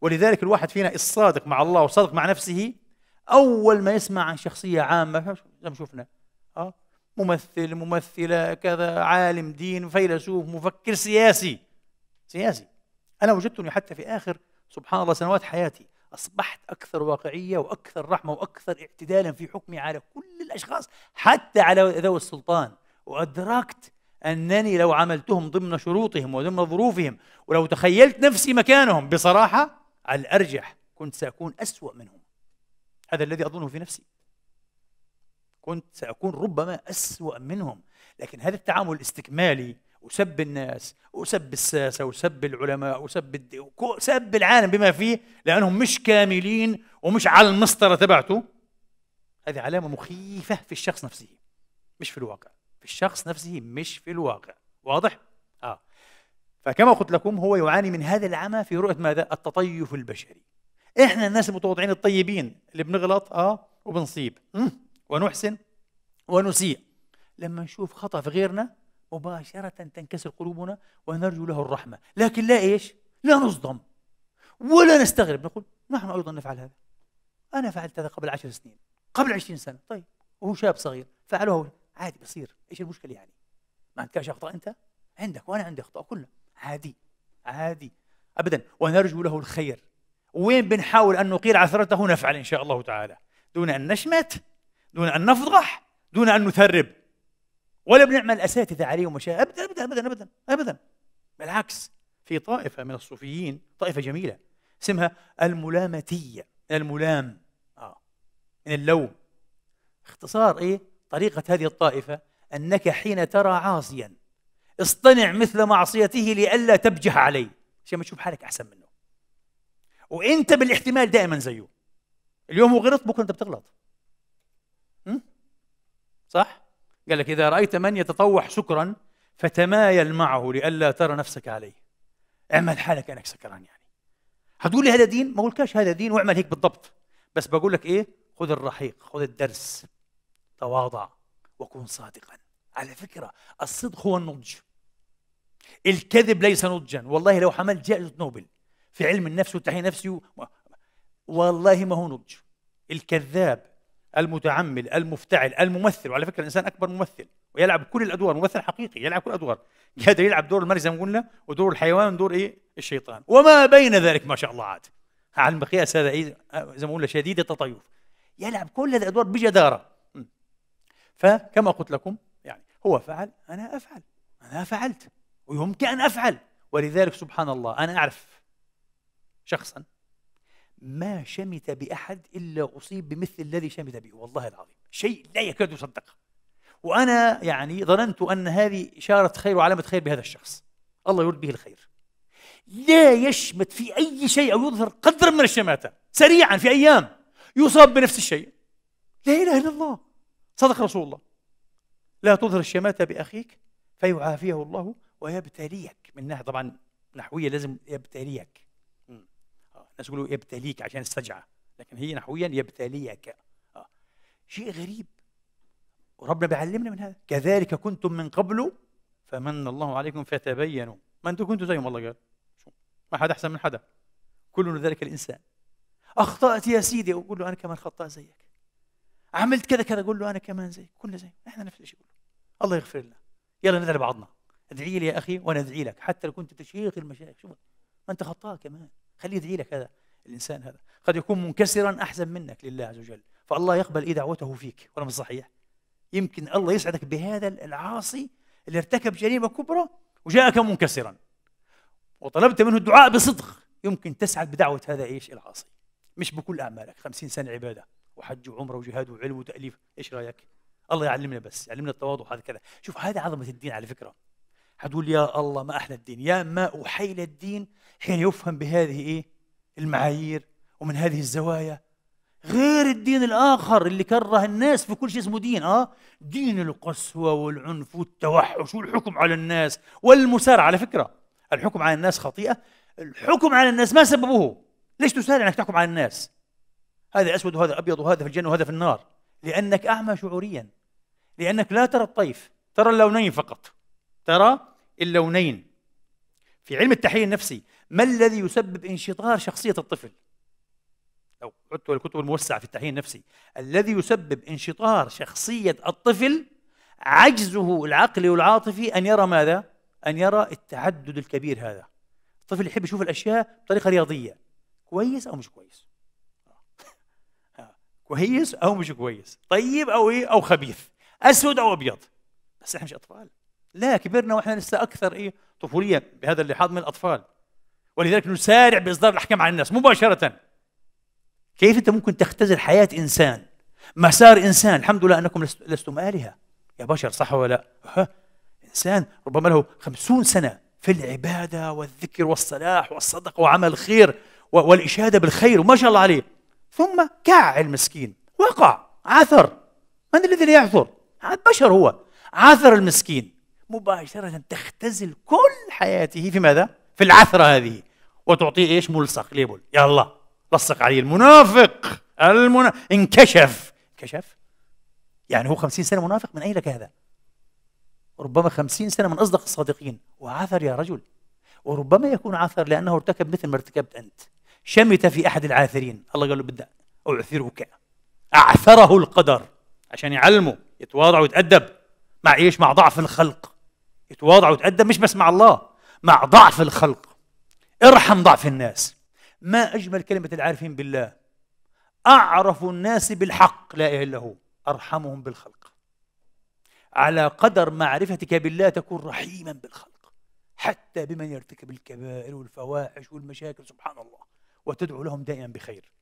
ولذلك الواحد فينا الصادق مع الله وصادق مع نفسه اول ما يسمع عن شخصيه عامه زي ما شفنا اه ممثل ممثله كذا عالم دين فيلسوف مفكر سياسي سياسي انا وجدتني حتى في اخر سبحان الله سنوات حياتي اصبحت اكثر واقعيه واكثر رحمه واكثر اعتدالا في حكمي على كل الاشخاص حتى على ذوي السلطان وادركت انني لو عملتهم ضمن شروطهم وضمن ظروفهم ولو تخيلت نفسي مكانهم بصراحه على الأرجح كنت سأكون أسوأ منهم هذا الذي أظنه في نفسي كنت سأكون ربما أسوأ منهم لكن هذا التعامل الاستكمالي وسب الناس وسب الساسة وسب العلماء وسب الد... سب العالم بما فيه لأنهم مش كاملين ومش على المسطرة تبعته هذه علامة مخيفة في الشخص نفسه مش في الواقع في الشخص نفسه مش في الواقع واضح؟ فكما قلت لكم هو يعاني من هذا العمى في رؤية ماذا؟ التطيف البشري احنا الناس المتواضعين الطيبين اللي بنغلط اه وبنصيب ونحسن ونسيء لما نشوف خطأ في غيرنا مباشرة تنكسر قلوبنا ونرجو له الرحمة لكن لا إيش لا نصدم ولا نستغرب نقول نحن أيضا نفعل هذا أنا فعلت هذا قبل عشر سنين قبل عشرين سنة طيب وهو شاب صغير فعله عادي بصير إيش المشكلة يعني ما عندكش أخطاء أنت عندك وأنا عندي أخطاء كلنا عادي عادي ابدا ونرجو له الخير وين بنحاول ان نقيل عثرته نفعل ان شاء الله تعالى دون ان نشمت دون ان نفضح دون ان نثرب ولا بنعمل اساتذه عليهم وشيء ابدا ابدا ابدا ابدا ابدا بالعكس في طائفه من الصوفيين طائفه جميله اسمها الملامتيه من الملام آه. من اللوم اختصار ايه طريقه هذه الطائفه انك حين ترى عاصيا اصطنع مثل معصيته لئلا تبجح علي عشان ما تشوف حالك احسن منه وانت بالاحتمال دائما زيه اليوم هو غلط بكره انت بتغلط صح قال لك اذا رايت من يتطوع شكرا فتمايل معه لئلا ترى نفسك عليه اعمل حالك انك سكران يعني هتقول لي هذا دين ما اقولكش هذا دين واعمل هيك بالضبط بس بقول لك ايه خذ الرحيق خذ الدرس تواضع وكن صادقا على فكره الصدق هو النضج الكذب ليس نضجا والله لو حملت جائزة نوبل في علم النفس والتحليل النفسي و... والله ما هو نضج الكذاب المتعمل المفتعل الممثل وعلى فكره الانسان اكبر ممثل ويلعب كل الادوار ممثل حقيقي يلعب كل الادوار قادر يلعب دور المرزة زي ما قلنا ودور الحيوان ودور ايه الشيطان وما بين ذلك ما شاء الله عاد على المقياس هذا ايه زي ما قلنا شديد التطيف يلعب كل هذه الادوار بجداره فكما قلت لكم يعني هو فعل انا افعل انا فعلت ويمكن أن أفعل ولذلك سبحان الله أنا أعرف شخصا ما شمت بأحد إلا أصيب بمثل الذي شمت به والله العظيم شيء لا يكاد يصدق وأنا يعني ظننت أن هذه إشارة خير وعلامة خير بهذا الشخص الله يرد به الخير لا يشمت في أي شيء أو يظهر قدر من الشماتة سريعا في أيام يصاب بنفس الشيء لا إله إلا الله صدق رسول الله لا تظهر الشماتة بأخيك فيعافيه الله ويبتليك من ناحيه طبعا نحويه لازم يبتليك آه، الناس يقولوا يبتليك عشان السجعه لكن هي نحويا يبتليك آه. شيء غريب وربنا بيعلمنا من هذا كذلك كنتم من قبل فمن الله عليكم فتبينوا ما انتم كنتم زيهم الله قال ما حد احسن من حدا كل ذلك الانسان اخطات يا سيدي اقول له انا كمان خطأ زيك عملت كذا كذا اقول له انا كمان زيك كلنا زي احنا نفس الشيء الله يغفر لنا يلا ندعي بعضنا ادعي لي يا اخي وانا ادعي لك حتى لو كنت شيخ المشايخ شوف ما انت خطاه كمان خليه يدعي لك هذا الانسان هذا قد يكون منكسرا احسن منك لله عز وجل فالله يقبل إيه دعوته فيك ولا مش صحيح يمكن الله يسعدك بهذا العاصي اللي ارتكب جريمه كبرى وجاءك منكسرا وطلبت منه الدعاء بصدق يمكن تسعد بدعوه هذا ايش العاصي مش بكل اعمالك خمسين سنه عباده وحج وعمره وجهاد وعلم وتاليف ايش رايك الله يعلمنا بس يعلمنا التواضع هذا كذا شوف هذا عظمه الدين على فكره هتقول يا الله ما أحلى الدين يا ما أحيل الدين حين يفهم بهذه إيه المعايير ومن هذه الزوايا غير الدين الآخر اللي كره الناس في كل شيء اسمه دين آه دين القسوة والعنف والتوحش والحكم على الناس والمسارعة على فكرة الحكم على الناس خطيئة الحكم على الناس ما سببه ليش تسارع أنك تحكم على الناس هذا أسود وهذا أبيض وهذا في الجنة وهذا في النار لأنك أعمى شعوريا لأنك لا ترى الطيف ترى اللونين فقط ترى اللونين في علم التحليل النفسي ما الذي يسبب انشطار شخصية الطفل لو عدت الكتب الموسعة في التحليل النفسي الذي يسبب انشطار شخصية الطفل عجزه العقلي والعاطفي أن يرى ماذا؟ أن يرى التعدد الكبير هذا الطفل يحب يشوف الأشياء بطريقة رياضية كويس أو مش كويس آه. كويس أو مش كويس طيب أو إيه أو خبيث أسود أو أبيض بس إحنا مش أطفال لا كبرنا واحنا لسه اكثر ايه طفوليه بهذا اللحاظ من الاطفال ولذلك نسارع باصدار الاحكام على الناس مباشره كيف انت ممكن تختزل حياه انسان مسار انسان الحمد لله انكم لستم الهه يا بشر صح ولا لا أه. انسان ربما له خمسون سنه في العباده والذكر والصلاح والصدقه وعمل الخير والاشاده بالخير وما شاء الله عليه ثم كاع المسكين وقع عثر من الذي لا يعثر بشر هو عثر المسكين مباشرة تختزل كل حياته في ماذا؟ في العثرة هذه وتعطيه ايش؟ ملصق ليبل يلا لصق عليه المنافق المنا... انكشف انكشف يعني هو خمسين سنة منافق من أين لك هذا؟ ربما خمسين سنة من أصدق الصادقين وعثر يا رجل وربما يكون عثر لأنه ارتكب مثل ما ارتكبت أنت شمت في أحد العاثرين الله قال له بدأ أعثرك أعثره القدر عشان يعلمه يتواضع ويتأدب مع إيش؟ مع ضعف الخلق يتواضع ويتأدب مش بس مع الله مع ضعف الخلق ارحم ضعف الناس ما أجمل كلمة العارفين بالله أعرف الناس بالحق لا إله إلا هو أرحمهم بالخلق على قدر معرفتك بالله تكون رحيما بالخلق حتى بمن يرتكب الكبائر والفواحش والمشاكل سبحان الله وتدعو لهم دائما بخير